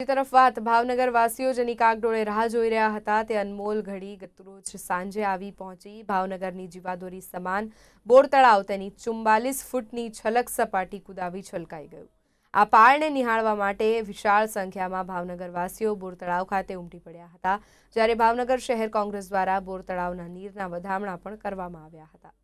બીજી તરફ વાત ભાવનગરવાસીઓ જેની કાગડોળે રાહ જોઈ રહ્યા હતા તે અનમોલ ઘડી ગતરોજ સાંજે આવી પહોંચી ભાવનગરની જીવાદોરી સમાન બોર તળાવ તેની ચુમ્બાલીસ ફૂટની છલક સપાટી કુદાવી છલકાઈ ગયું આ પાળને નિહાળવા માટે વિશાળ સંખ્યામાં ભાવનગરવાસીઓ બોરતળાવ ખાતે ઉમટી પડ્યા હતા જ્યારે ભાવનગર શહેર કોંગ્રેસ દ્વારા બોરતળાવના નીરના વધામણા પણ કરવામાં આવ્યા હતા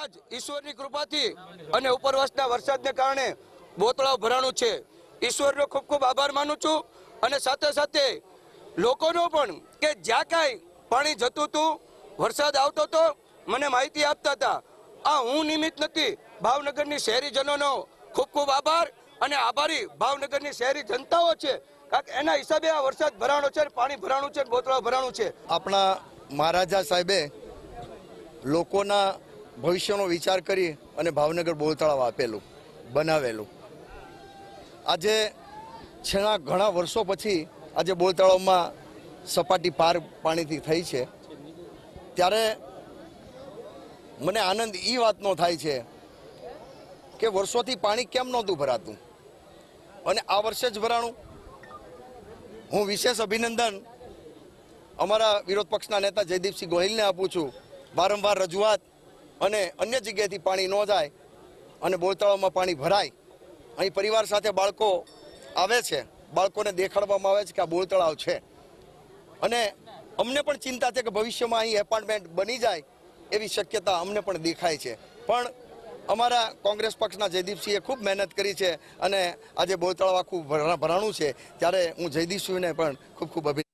આજ ઈશ્વરની કૃપાથી અને ઉપરવાસના વરસાદને કારણે બોતળાવ ભરાણું છે ઈશ્વરનો ખૂબ ખૂબ આભાર માનું છું અને સાથે સાથે લોકોનો પણ કે જ્યાં કાંઈ પાણી જતું હતું વરસાદ આવતો હતો મને માહિતી આપતા હતા આ હું નિમિત્ત નથી ભાવનગરની શહેરીજનોનો ખૂબ ખૂબ આભાર અને આભારી ભાવનગરની શહેરી જનતાઓ છે એના હિસાબે આ વરસાદ ભરાણો છે પાણી ભરાણું છે બોતળા ભરાણું છે આપણા મહારાજા સાહેબે લોકોના ભવિષ્યનો વિચાર કરી અને ભાવનગર બોલતળાવ આપેલું બનાવેલું આજે છેલ્લા ઘણા વર્ષો પછી આજે બોલતળાવમાં સપાટી પાર પાણીથી થઈ છે ત્યારે મને આનંદ એ વાતનો થાય છે કે વર્ષોથી પાણી કેમ નહોતું ભરાતું અને આ વર્ષે જ ભરાણું હું વિશેષ અભિનંદન અમારા વિરોધ પક્ષના નેતા જયદીપસિંહ ગોહિલને આપું છું વારંવાર રજૂઆત અને અન્ય જગ્યાએથી પાણી ન જાય અને બોળતળાવમાં પાણી ભરાય અહીં પરિવાર સાથે બાળકો આવે છે બાળકોને દેખાડવામાં આવે છે કે આ બોળતળાવ છે અને અમને પણ ચિંતા છે કે ભવિષ્યમાં અહીં એપાર્ટમેન્ટ બની જાય એવી શક્યતા અમને પણ દેખાય છે પણ અમારા કોંગ્રેસ પક્ષના જયદીપસિંહે ખૂબ મહેનત કરી છે અને આજે બોળતળાવ આખું ભરાણું છે ત્યારે હું જયદીપસિંહને પણ ખૂબ ખૂબ અભિનંદન